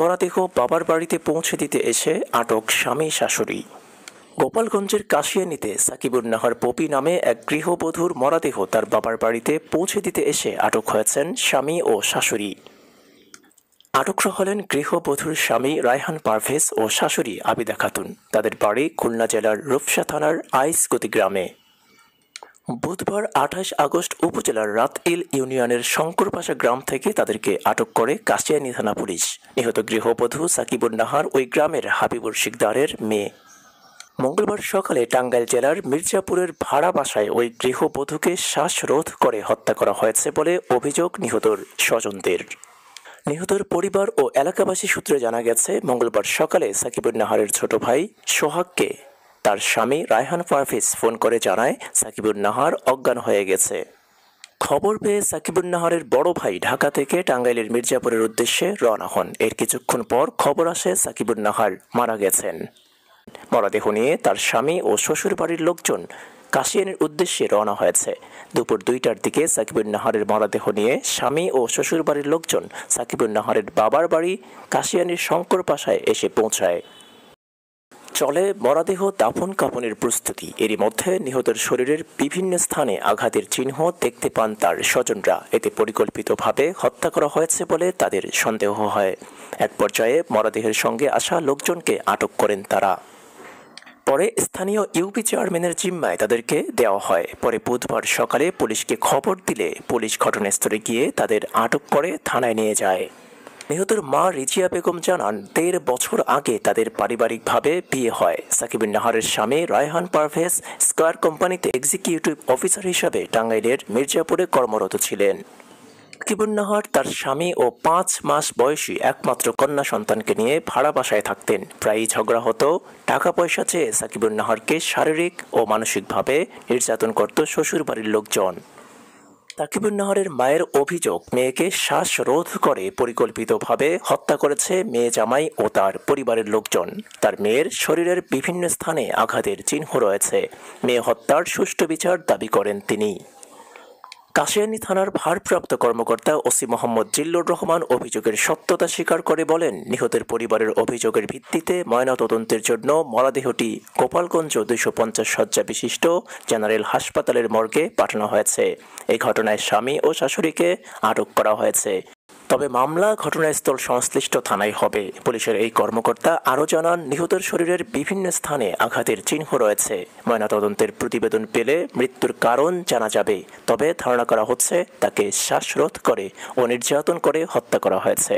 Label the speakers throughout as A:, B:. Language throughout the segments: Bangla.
A: মরাদেহ বাবার বাড়িতে পৌঁছে দিতে এসে আটক স্বামী শাশুড়ি গোপালগঞ্জের কাশিয়ানিতে সাকিবুর নাহার পপি নামে এক গৃহবধূর মরাদেহ তার বাবার বাড়িতে পৌঁছে দিতে এসে আটক হয়েছেন স্বামী ও শাশুড়ি আটকরা হলেন গৃহবধূর স্বামী রায়হান পারভেজ ও শাশুড়ি আবিদা খাতুন তাদের বাড়ি খুলনা জেলার রূপসা থানার আইসগতি গ্রামে বুধবার আঠাশ আগস্ট উপজেলার রাতইল ইউনিয়নের শঙ্করপাশা গ্রাম থেকে তাদেরকে আটক করে কাশিয়ানি থানা পুলিশ নিহত গৃহবধূ সাকিবুর নাহার ওই গ্রামের হাবিবুর শিকদারের মেয়ে মঙ্গলবার সকালে টাঙ্গাইল জেলার মির্জাপুরের ভাড়া বাসায় ওই গৃহবধূকে শ্বাসরোধ করে হত্যা করা হয়েছে বলে অভিযোগ নিহতর স্বজনদের নিহতর পরিবার ও এলাকাবাসী সূত্রে জানা গেছে মঙ্গলবার সকালে সাকিবুর নাহারের ছোট ভাই সোহাগকে তার স্বামী রায়হান পারভেজ ফোন করে জানায় সাকিবুর নাহার অজ্ঞান হয়ে গেছে খবর পেয়ে সাকিবুন্নাহারের বড় ভাই ঢাকা থেকে টাঙ্গাইলের মির্জাপুরের উদ্দেশ্যে রওনা হন এর কিছুক্ষণ পর খবর আসে সাকিবুন্নাহার মারা গেছেন মরদেহ নিয়ে তার স্বামী ও শ্বশুর বাড়ির লোকজন কাশিয়ানের উদ্দেশ্যে রওনা হয়েছে দুপুর দুইটার দিকে সাকিবুন্নাহারের মরদেহ নিয়ে স্বামী ও শ্বশুর বাড়ির লোকজন সাকিবুন্নাহারের বাবার বাড়ি কাশিয়ানের শঙ্কর পাশায় এসে পৌঁছায় চলে মরাদেহ দাফন কাপনের প্রস্তুতি এরই মধ্যে নিহতের শরীরের বিভিন্ন স্থানে আঘাতের চিহ্ন দেখতে পান তার স্বজনরা এতে পরিকল্পিতভাবে হত্যা করা হয়েছে বলে তাদের সন্দেহ হয় এক পর্যায়ে মরাদেহের সঙ্গে আসা লোকজনকে আটক করেন তারা পরে স্থানীয় ইউপি চেয়ারম্যানের জিম্মায় তাদেরকে দেওয়া হয় পরে বুধবার সকালে পুলিশকে খবর দিলে পুলিশ ঘটনাস্থলে গিয়ে তাদের আটক করে থানায় নিয়ে যায় নিহতের মা রিজিয়া বেগম জানান দেড় বছর আগে তাদের পারিবারিকভাবে বিয়ে হয় সাকিবিন নাহারের স্বামী রায়হান পারভেজ স্কোয়ার কোম্পানিতে এক্সিকিউটিভ অফিসার হিসাবে টাঙ্গাইলের মির্জাপুরে কর্মরত ছিলেন নাহার তার স্বামী ও পাঁচ মাস বয়সী একমাত্র কন্যা সন্তানকে নিয়ে ভাড়া বাসায় থাকতেন প্রায়ই ঝগড়া হতো টাকা পয়সা চেয়ে নাহারকে শারীরিক ও মানসিকভাবে নির্যাতন করত শ্বশুর বাড়ির লোকজন তাকিবুন্নাহরের মায়ের অভিযোগ মেয়েকে শ্বাসরোধ করে পরিকল্পিতভাবে হত্যা করেছে মেয়ে জামাই ও তার পরিবারের লোকজন তার মেয়ের শরীরের বিভিন্ন স্থানে আঘাতের চিহ্ন রয়েছে মেয়ে হত্যার সুষ্ঠু বিচার দাবি করেন তিনি কাশিয়ানী থানার ভারপ্রাপ্ত কর্মকর্তা ওসি মোহাম্মদ জিল্লুর রহমান অভিযোগের সত্যতা স্বীকার করে বলেন নিহতের পরিবারের অভিযোগের ভিত্তিতে ময়নাতদন্তের জন্য মরাদেহটি গোপালগঞ্জ দুইশো পঞ্চাশ শয্যা বিশিষ্ট জেনারেল হাসপাতালের মর্গে পাঠানো হয়েছে এই ঘটনায় স্বামী ও শাশুড়িকে আটক করা হয়েছে তবে মামলা ঘটনাস্থল সংশ্লিষ্ট থানায় হবে পুলিশের এই কর্মকর্তা আরও জানান নিহতের শরীরের বিভিন্ন স্থানে আঘাতের চিহ্ন রয়েছে ময়নাতদন্তের প্রতিবেদন পেলে মৃত্যুর কারণ জানা যাবে তবে ধারণা করা হচ্ছে তাকে শ্বাসরোধ করে ও নির্যাতন করে হত্যা করা হয়েছে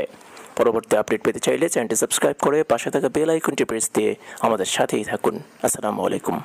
A: পরবর্তী আপডেট পেতে চাইলে চ্যানেলটি সাবস্ক্রাইব করে পাশে থাকা বেল আইকনটি প্রেস দিয়ে আমাদের সাথেই থাকুন আসসালামু আলাইকুম